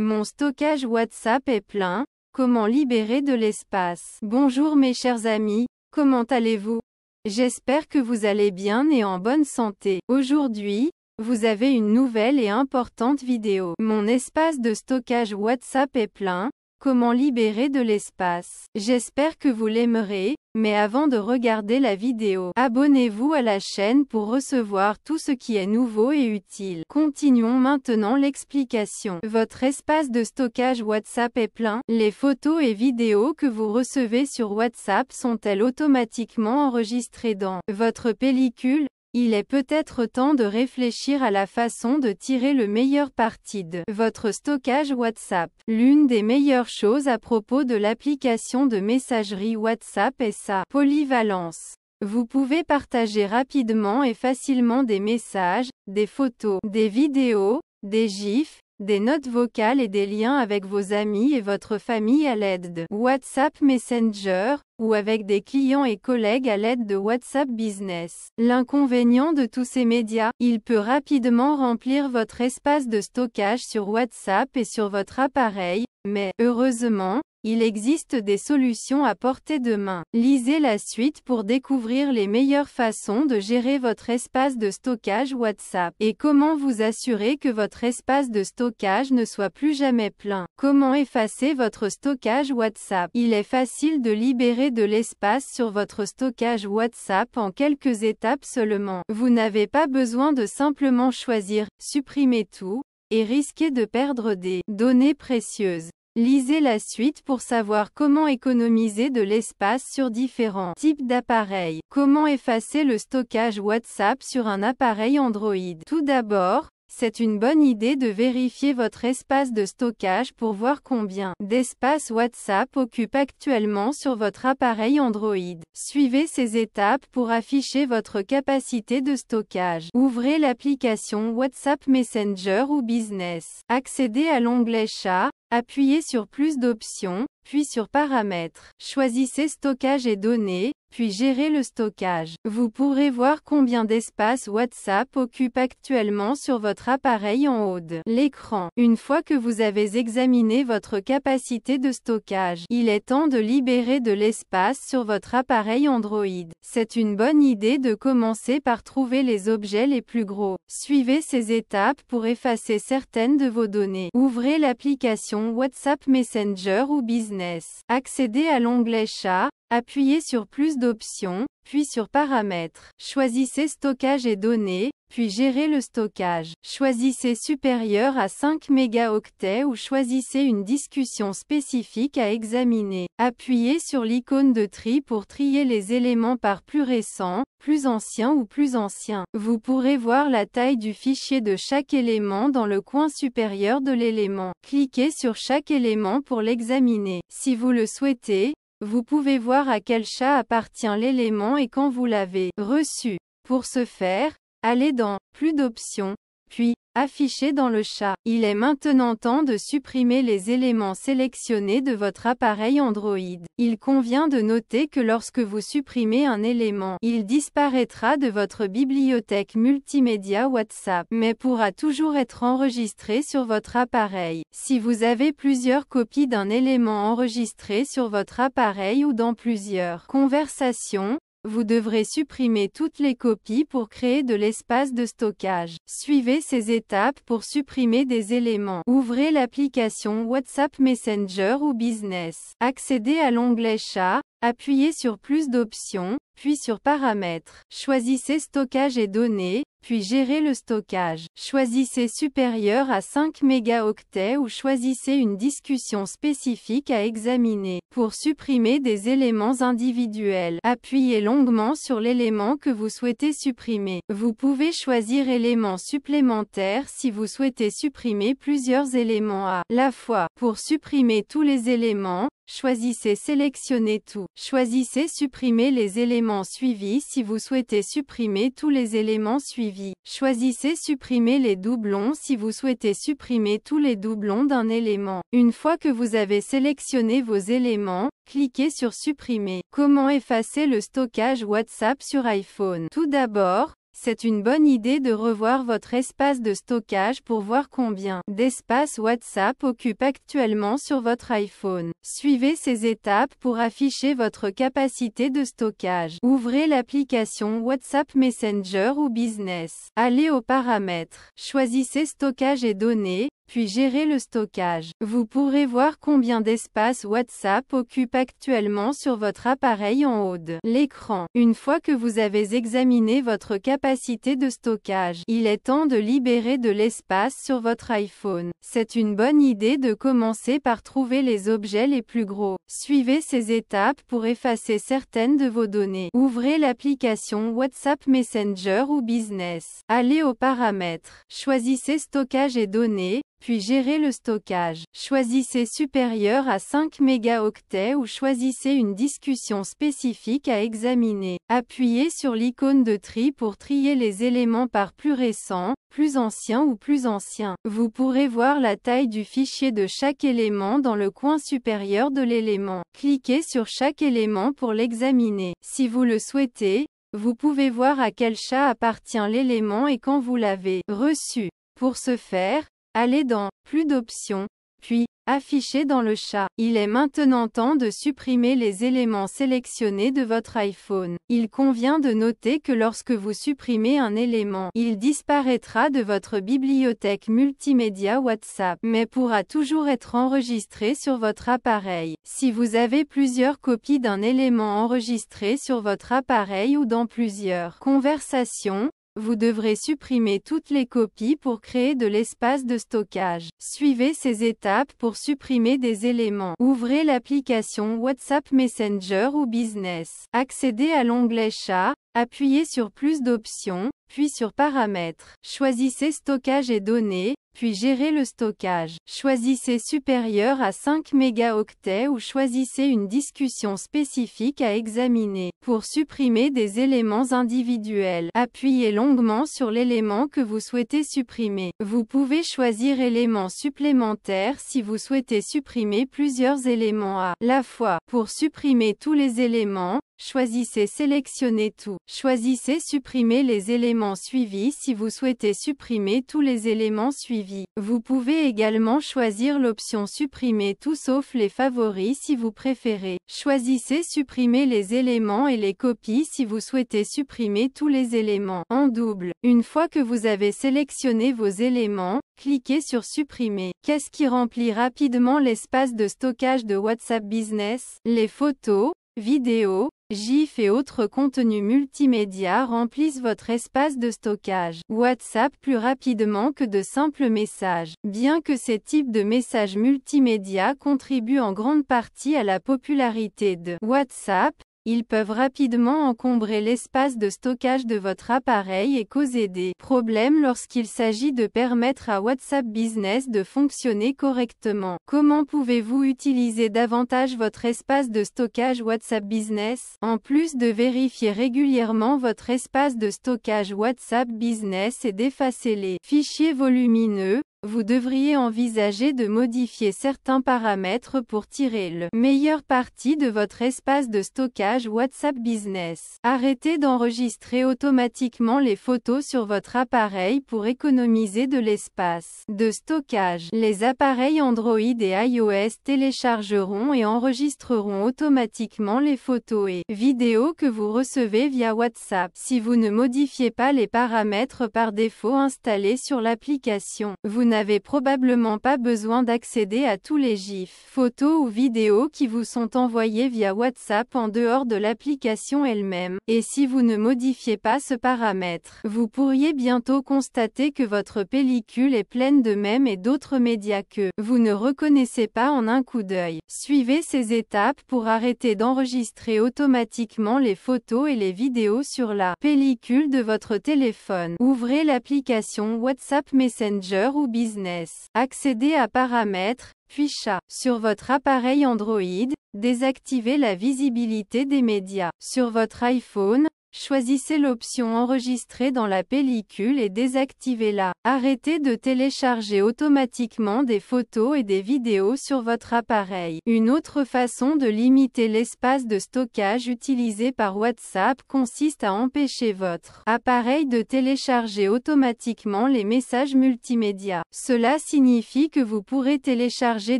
Mon stockage WhatsApp est plein. Comment libérer de l'espace Bonjour mes chers amis, comment allez-vous J'espère que vous allez bien et en bonne santé. Aujourd'hui, vous avez une nouvelle et importante vidéo. Mon espace de stockage WhatsApp est plein. Comment libérer de l'espace J'espère que vous l'aimerez, mais avant de regarder la vidéo, abonnez-vous à la chaîne pour recevoir tout ce qui est nouveau et utile. Continuons maintenant l'explication. Votre espace de stockage WhatsApp est plein. Les photos et vidéos que vous recevez sur WhatsApp sont-elles automatiquement enregistrées dans votre pellicule il est peut-être temps de réfléchir à la façon de tirer le meilleur parti de votre stockage WhatsApp. L'une des meilleures choses à propos de l'application de messagerie WhatsApp est sa polyvalence. Vous pouvez partager rapidement et facilement des messages, des photos, des vidéos, des gifs, des notes vocales et des liens avec vos amis et votre famille à l'aide de WhatsApp Messenger, ou avec des clients et collègues à l'aide de WhatsApp Business. L'inconvénient de tous ces médias, il peut rapidement remplir votre espace de stockage sur WhatsApp et sur votre appareil, mais, heureusement, il existe des solutions à portée de main. Lisez la suite pour découvrir les meilleures façons de gérer votre espace de stockage WhatsApp et comment vous assurer que votre espace de stockage ne soit plus jamais plein. Comment effacer votre stockage WhatsApp Il est facile de libérer de l'espace sur votre stockage WhatsApp en quelques étapes seulement. Vous n'avez pas besoin de simplement choisir « supprimer tout » et risquer de perdre des données précieuses. Lisez la suite pour savoir comment économiser de l'espace sur différents types d'appareils. Comment effacer le stockage WhatsApp sur un appareil Android. Tout d'abord, c'est une bonne idée de vérifier votre espace de stockage pour voir combien d'espace WhatsApp occupe actuellement sur votre appareil Android. Suivez ces étapes pour afficher votre capacité de stockage. Ouvrez l'application WhatsApp Messenger ou Business. Accédez à l'onglet Chat Appuyez sur plus d'options, puis sur Paramètres. Choisissez Stockage et données, puis Gérer le stockage. Vous pourrez voir combien d'espace WhatsApp occupe actuellement sur votre appareil en haut de l'écran. Une fois que vous avez examiné votre capacité de stockage, il est temps de libérer de l'espace sur votre appareil Android. C'est une bonne idée de commencer par trouver les objets les plus gros. Suivez ces étapes pour effacer certaines de vos données. Ouvrez l'application WhatsApp Messenger ou Business. Accédez à l'onglet Chat, Appuyez sur plus d'options, puis sur Paramètres. Choisissez Stockage et données, puis Gérer le stockage. Choisissez supérieur à 5 mégaoctets ou choisissez une discussion spécifique à examiner. Appuyez sur l'icône de tri pour trier les éléments par plus récent, plus ancien ou plus ancien. Vous pourrez voir la taille du fichier de chaque élément dans le coin supérieur de l'élément. Cliquez sur chaque élément pour l'examiner. Si vous le souhaitez, vous pouvez voir à quel chat appartient l'élément et quand vous l'avez reçu. Pour ce faire, allez dans « Plus d'options » puis, affiché dans le chat. Il est maintenant temps de supprimer les éléments sélectionnés de votre appareil Android. Il convient de noter que lorsque vous supprimez un élément, il disparaîtra de votre bibliothèque multimédia WhatsApp, mais pourra toujours être enregistré sur votre appareil. Si vous avez plusieurs copies d'un élément enregistré sur votre appareil ou dans plusieurs conversations, vous devrez supprimer toutes les copies pour créer de l'espace de stockage. Suivez ces étapes pour supprimer des éléments. Ouvrez l'application WhatsApp Messenger ou Business. Accédez à l'onglet Chat, appuyez sur plus d'options, puis sur Paramètres. Choisissez Stockage et données, puis gérer le stockage. Choisissez supérieur à 5 mégaoctets ou choisissez une discussion spécifique à examiner. Pour supprimer des éléments individuels, appuyez longuement sur l'élément que vous souhaitez supprimer. Vous pouvez choisir éléments supplémentaires si vous souhaitez supprimer plusieurs éléments à la fois. Pour supprimer tous les éléments, Choisissez Sélectionner tout. Choisissez Supprimer les éléments suivis si vous souhaitez supprimer tous les éléments suivis. Choisissez Supprimer les doublons si vous souhaitez supprimer tous les doublons d'un élément. Une fois que vous avez sélectionné vos éléments, cliquez sur Supprimer. Comment effacer le stockage WhatsApp sur iPhone Tout d'abord, c'est une bonne idée de revoir votre espace de stockage pour voir combien d'espace WhatsApp occupe actuellement sur votre iPhone. Suivez ces étapes pour afficher votre capacité de stockage. Ouvrez l'application WhatsApp Messenger ou Business. Allez aux paramètres. Choisissez stockage et données puis gérer le stockage. Vous pourrez voir combien d'espace WhatsApp occupe actuellement sur votre appareil en haut de l'écran. Une fois que vous avez examiné votre capacité de stockage, il est temps de libérer de l'espace sur votre iPhone. C'est une bonne idée de commencer par trouver les objets les plus gros. Suivez ces étapes pour effacer certaines de vos données. Ouvrez l'application WhatsApp Messenger ou Business. Allez aux paramètres. Choisissez stockage et données, puis gérer le stockage. Choisissez supérieur à 5 mégaoctets ou choisissez une discussion spécifique à examiner. Appuyez sur l'icône de tri pour trier les éléments par plus récent, plus ancien ou plus ancien. Vous pourrez voir la taille du fichier de chaque élément dans le coin supérieur de l'élément. Cliquez sur chaque élément pour l'examiner. Si vous le souhaitez, vous pouvez voir à quel chat appartient l'élément et quand vous l'avez reçu. Pour ce faire, Allez dans Plus d'options, puis Afficher dans le chat. Il est maintenant temps de supprimer les éléments sélectionnés de votre iPhone. Il convient de noter que lorsque vous supprimez un élément, il disparaîtra de votre bibliothèque multimédia WhatsApp, mais pourra toujours être enregistré sur votre appareil. Si vous avez plusieurs copies d'un élément enregistré sur votre appareil ou dans plusieurs conversations, vous devrez supprimer toutes les copies pour créer de l'espace de stockage. Suivez ces étapes pour supprimer des éléments. Ouvrez l'application WhatsApp Messenger ou Business. Accédez à l'onglet Chat, appuyez sur plus d'options, puis sur Paramètres. Choisissez Stockage et données, puis gérer le stockage. Choisissez supérieur à 5 mégaoctets ou choisissez une discussion spécifique à examiner. Pour supprimer des éléments individuels, appuyez longuement sur l'élément que vous souhaitez supprimer. Vous pouvez choisir éléments supplémentaires si vous souhaitez supprimer plusieurs éléments à la fois. Pour supprimer tous les éléments, choisissez Sélectionner tout. Choisissez Supprimer les éléments suivis si vous souhaitez supprimer tous les éléments suivis. Vous pouvez également choisir l'option Supprimer tout sauf les favoris si vous préférez. Choisissez Supprimer les éléments et les copies si vous souhaitez supprimer tous les éléments en double. Une fois que vous avez sélectionné vos éléments, Cliquez sur Supprimer. Qu'est-ce qui remplit rapidement l'espace de stockage de WhatsApp Business Les photos, vidéos, GIF et autres contenus multimédia remplissent votre espace de stockage WhatsApp plus rapidement que de simples messages. Bien que ces types de messages multimédia contribuent en grande partie à la popularité de WhatsApp, ils peuvent rapidement encombrer l'espace de stockage de votre appareil et causer des problèmes lorsqu'il s'agit de permettre à WhatsApp Business de fonctionner correctement. Comment pouvez-vous utiliser davantage votre espace de stockage WhatsApp Business En plus de vérifier régulièrement votre espace de stockage WhatsApp Business et d'effacer les fichiers volumineux, vous devriez envisager de modifier certains paramètres pour tirer le meilleur parti de votre espace de stockage WhatsApp Business. Arrêtez d'enregistrer automatiquement les photos sur votre appareil pour économiser de l'espace de stockage. Les appareils Android et iOS téléchargeront et enregistreront automatiquement les photos et vidéos que vous recevez via WhatsApp. Si vous ne modifiez pas les paramètres par défaut installés sur l'application, vous n'avez probablement pas besoin d'accéder à tous les GIFs, photos ou vidéos qui vous sont envoyés via WhatsApp en dehors de l'application elle-même, et si vous ne modifiez pas ce paramètre, vous pourriez bientôt constater que votre pellicule est pleine de mèmes et d'autres médias que vous ne reconnaissez pas en un coup d'œil. Suivez ces étapes pour arrêter d'enregistrer automatiquement les photos et les vidéos sur la pellicule de votre téléphone. Ouvrez l'application WhatsApp Messenger ou bien business. Accédez à Paramètres, puis Chat. Sur votre appareil Android, désactivez la visibilité des médias. Sur votre iPhone, Choisissez l'option Enregistrer dans la pellicule et désactivez-la. Arrêtez de télécharger automatiquement des photos et des vidéos sur votre appareil. Une autre façon de limiter l'espace de stockage utilisé par WhatsApp consiste à empêcher votre appareil de télécharger automatiquement les messages multimédia. Cela signifie que vous pourrez télécharger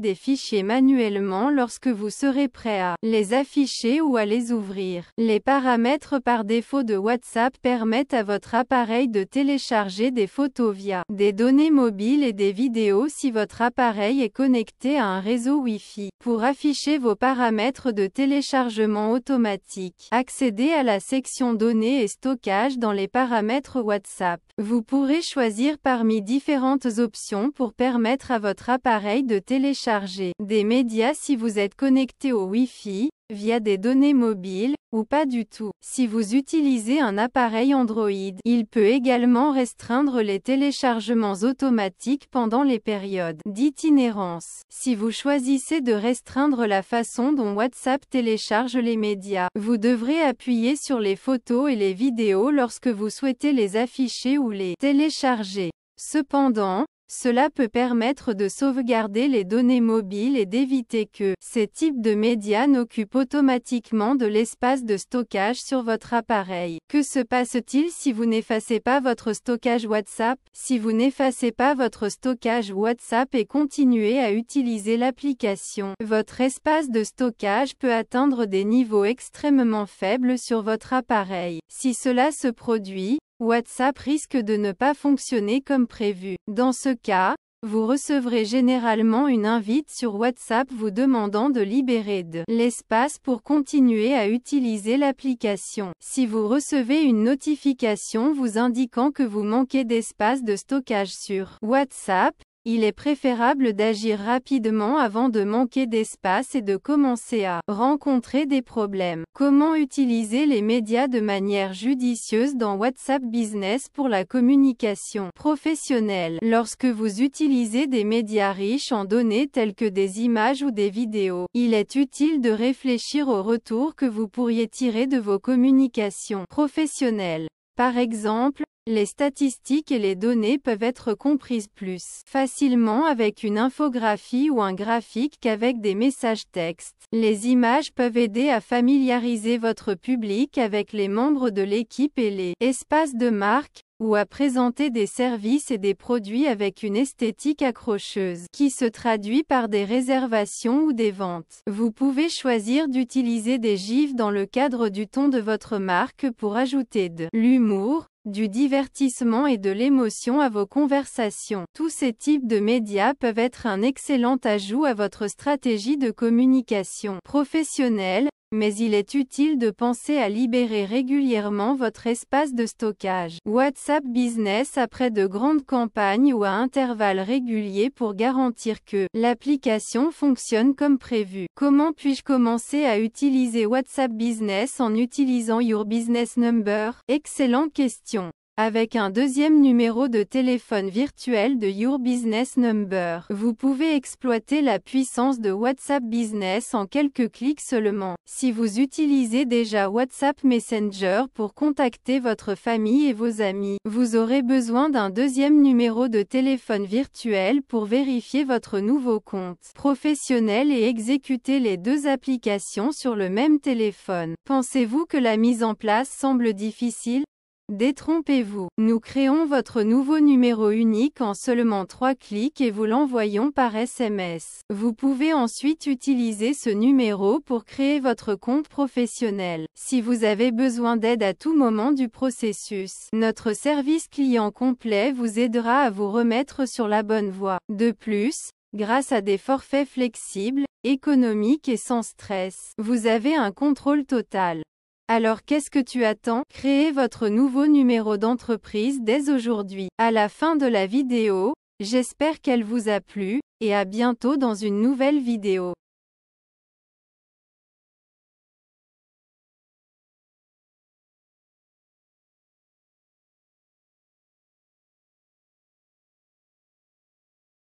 des fichiers manuellement lorsque vous serez prêt à les afficher ou à les ouvrir. Les paramètres par défaut de WhatsApp permettent à votre appareil de télécharger des photos via des données mobiles et des vidéos si votre appareil est connecté à un réseau Wi-Fi. Pour afficher vos paramètres de téléchargement automatique, accédez à la section données et stockage dans les paramètres WhatsApp. Vous pourrez choisir parmi différentes options pour permettre à votre appareil de télécharger des médias si vous êtes connecté au Wi-Fi, via des données mobiles, ou pas du tout. Si vous utilisez un appareil Android, il peut également restreindre les téléchargements automatiques pendant les périodes d'itinérance. Si vous choisissez de restreindre la façon dont WhatsApp télécharge les médias, vous devrez appuyer sur les photos et les vidéos lorsque vous souhaitez les afficher ou les télécharger. Cependant, cela peut permettre de sauvegarder les données mobiles et d'éviter que ces types de médias n'occupent automatiquement de l'espace de stockage sur votre appareil. Que se passe-t-il si vous n'effacez pas votre stockage WhatsApp Si vous n'effacez pas votre stockage WhatsApp et continuez à utiliser l'application, votre espace de stockage peut atteindre des niveaux extrêmement faibles sur votre appareil. Si cela se produit, WhatsApp risque de ne pas fonctionner comme prévu. Dans ce cas, vous recevrez généralement une invite sur WhatsApp vous demandant de libérer de l'espace pour continuer à utiliser l'application. Si vous recevez une notification vous indiquant que vous manquez d'espace de stockage sur WhatsApp, il est préférable d'agir rapidement avant de manquer d'espace et de commencer à rencontrer des problèmes. Comment utiliser les médias de manière judicieuse dans WhatsApp Business pour la communication professionnelle Lorsque vous utilisez des médias riches en données telles que des images ou des vidéos, il est utile de réfléchir au retour que vous pourriez tirer de vos communications professionnelles. Par exemple, les statistiques et les données peuvent être comprises plus facilement avec une infographie ou un graphique qu'avec des messages textes. Les images peuvent aider à familiariser votre public avec les membres de l'équipe et les espaces de marque, ou à présenter des services et des produits avec une esthétique accrocheuse, qui se traduit par des réservations ou des ventes. Vous pouvez choisir d'utiliser des gifs dans le cadre du ton de votre marque pour ajouter de l'humour, du divertissement et de l'émotion à vos conversations. Tous ces types de médias peuvent être un excellent ajout à votre stratégie de communication professionnelle, mais il est utile de penser à libérer régulièrement votre espace de stockage WhatsApp Business après de grandes campagnes ou à intervalles réguliers pour garantir que l'application fonctionne comme prévu. Comment puis-je commencer à utiliser WhatsApp Business en utilisant Your Business Number Excellente question avec un deuxième numéro de téléphone virtuel de Your Business Number. Vous pouvez exploiter la puissance de WhatsApp Business en quelques clics seulement. Si vous utilisez déjà WhatsApp Messenger pour contacter votre famille et vos amis, vous aurez besoin d'un deuxième numéro de téléphone virtuel pour vérifier votre nouveau compte professionnel et exécuter les deux applications sur le même téléphone. Pensez-vous que la mise en place semble difficile Détrompez-vous, nous créons votre nouveau numéro unique en seulement 3 clics et vous l'envoyons par SMS. Vous pouvez ensuite utiliser ce numéro pour créer votre compte professionnel. Si vous avez besoin d'aide à tout moment du processus, notre service client complet vous aidera à vous remettre sur la bonne voie. De plus, grâce à des forfaits flexibles, économiques et sans stress, vous avez un contrôle total. Alors qu'est-ce que tu attends Créez votre nouveau numéro d'entreprise dès aujourd'hui. À la fin de la vidéo, j'espère qu'elle vous a plu, et à bientôt dans une nouvelle vidéo.